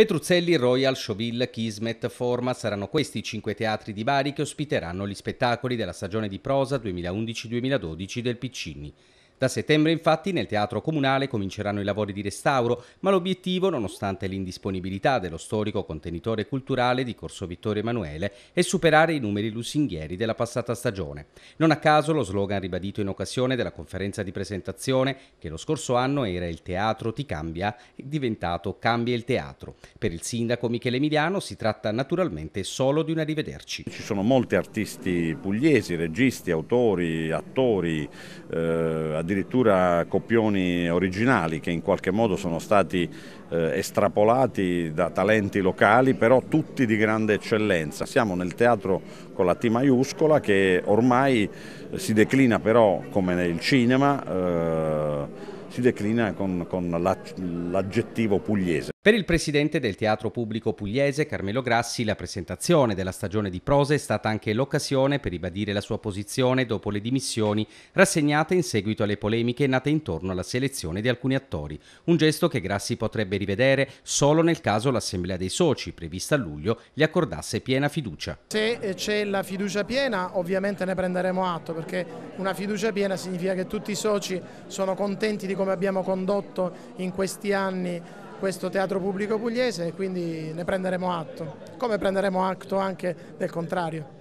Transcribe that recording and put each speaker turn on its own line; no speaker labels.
Petruzzelli, Royal, Chauville, Kismet, Forma saranno questi i cinque teatri di Bari che ospiteranno gli spettacoli della stagione di prosa 2011-2012 del Piccini. Da settembre infatti nel teatro comunale cominceranno i lavori di restauro, ma l'obiettivo, nonostante l'indisponibilità dello storico contenitore culturale di Corso Vittorio Emanuele, è superare i numeri lusinghieri della passata stagione. Non a caso lo slogan ribadito in occasione della conferenza di presentazione, che lo scorso anno era Il teatro ti cambia, è diventato Cambia il teatro. Per il sindaco Michele Emiliano si tratta naturalmente solo di un arrivederci. Ci sono molti artisti pugliesi, registi,
autori, attori, eh, addirittura copioni originali che in qualche modo sono stati eh, estrapolati da talenti locali, però tutti di grande eccellenza. Siamo nel teatro con la T maiuscola che ormai eh, si declina però come nel cinema, eh, si declina con,
con l'aggettivo pugliese. Per il presidente del Teatro Pubblico Pugliese, Carmelo Grassi, la presentazione della stagione di prosa è stata anche l'occasione per ribadire la sua posizione dopo le dimissioni rassegnate in seguito alle polemiche nate intorno alla selezione di alcuni attori, un gesto che Grassi potrebbe rivedere solo nel caso l'Assemblea dei Soci, prevista a luglio, gli accordasse piena fiducia.
Se c'è la fiducia piena ovviamente ne prenderemo atto, perché una fiducia piena significa che tutti i soci sono contenti di come abbiamo condotto in questi anni questo teatro pubblico pugliese e quindi ne prenderemo atto, come prenderemo atto anche del contrario.